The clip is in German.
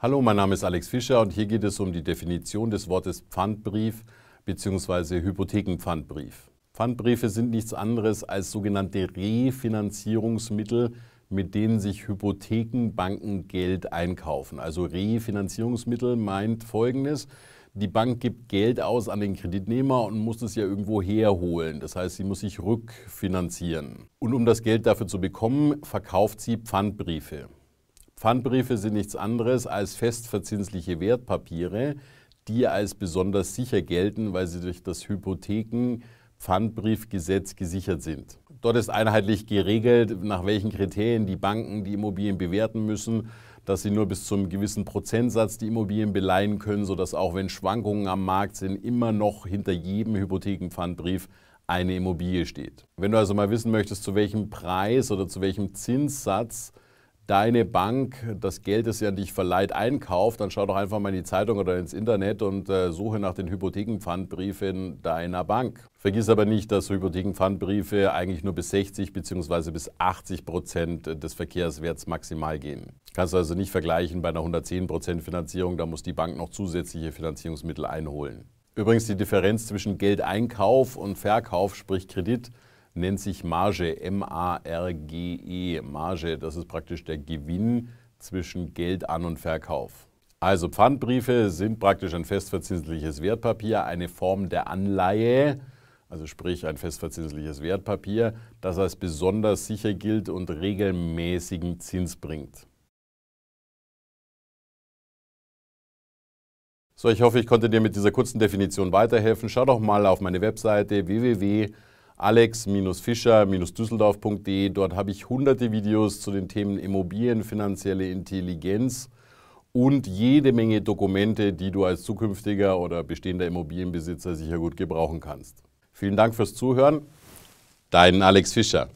Hallo, mein Name ist Alex Fischer und hier geht es um die Definition des Wortes Pfandbrief bzw. Hypothekenpfandbrief. Pfandbriefe sind nichts anderes als sogenannte Refinanzierungsmittel, mit denen sich Hypothekenbanken Geld einkaufen. Also Refinanzierungsmittel meint Folgendes. Die Bank gibt Geld aus an den Kreditnehmer und muss es ja irgendwo herholen. Das heißt, sie muss sich rückfinanzieren. Und um das Geld dafür zu bekommen, verkauft sie Pfandbriefe. Pfandbriefe sind nichts anderes als festverzinsliche Wertpapiere, die als besonders sicher gelten, weil sie durch das Hypotheken-Pfandbriefgesetz gesichert sind. Dort ist einheitlich geregelt, nach welchen Kriterien die Banken die Immobilien bewerten müssen, dass sie nur bis zu einem gewissen Prozentsatz die Immobilien beleihen können, sodass auch wenn Schwankungen am Markt sind, immer noch hinter jedem Hypothekenpfandbrief eine Immobilie steht. Wenn du also mal wissen möchtest, zu welchem Preis oder zu welchem Zinssatz deine Bank das Geld, das sie an dich verleiht, einkauft, dann schau doch einfach mal in die Zeitung oder ins Internet und äh, suche nach den Hypothekenpfandbriefen deiner Bank. Vergiss aber nicht, dass Hypothekenpfandbriefe eigentlich nur bis 60 bzw. bis 80 Prozent des Verkehrswerts maximal gehen. Kannst du also nicht vergleichen bei einer 110 Prozent Finanzierung, da muss die Bank noch zusätzliche Finanzierungsmittel einholen. Übrigens die Differenz zwischen Geldeinkauf und Verkauf, sprich Kredit, nennt sich Marge, M-A-R-G-E. Marge, das ist praktisch der Gewinn zwischen Geld an und Verkauf. Also Pfandbriefe sind praktisch ein festverzinsliches Wertpapier, eine Form der Anleihe, also sprich ein festverzinsliches Wertpapier, das als besonders sicher gilt und regelmäßigen Zins bringt. So, ich hoffe, ich konnte dir mit dieser kurzen Definition weiterhelfen. Schau doch mal auf meine Webseite www alex-fischer-düsseldorf.de. Dort habe ich hunderte Videos zu den Themen Immobilien, finanzielle Intelligenz und jede Menge Dokumente, die du als zukünftiger oder bestehender Immobilienbesitzer sicher gut gebrauchen kannst. Vielen Dank fürs Zuhören. Dein Alex Fischer.